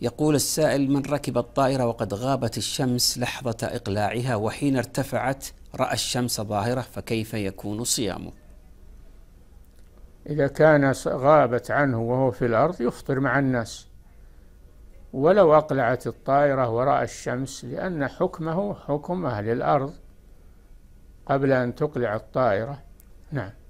يقول السائل من ركب الطائرة وقد غابت الشمس لحظة إقلاعها وحين ارتفعت رأى الشمس ظاهرة فكيف يكون صيامه إذا كان غابت عنه وهو في الأرض يفطر مع الناس ولو أقلعت الطائرة وراء الشمس لأن حكمه حكم أهل الأرض قبل أن تقلع الطائرة نعم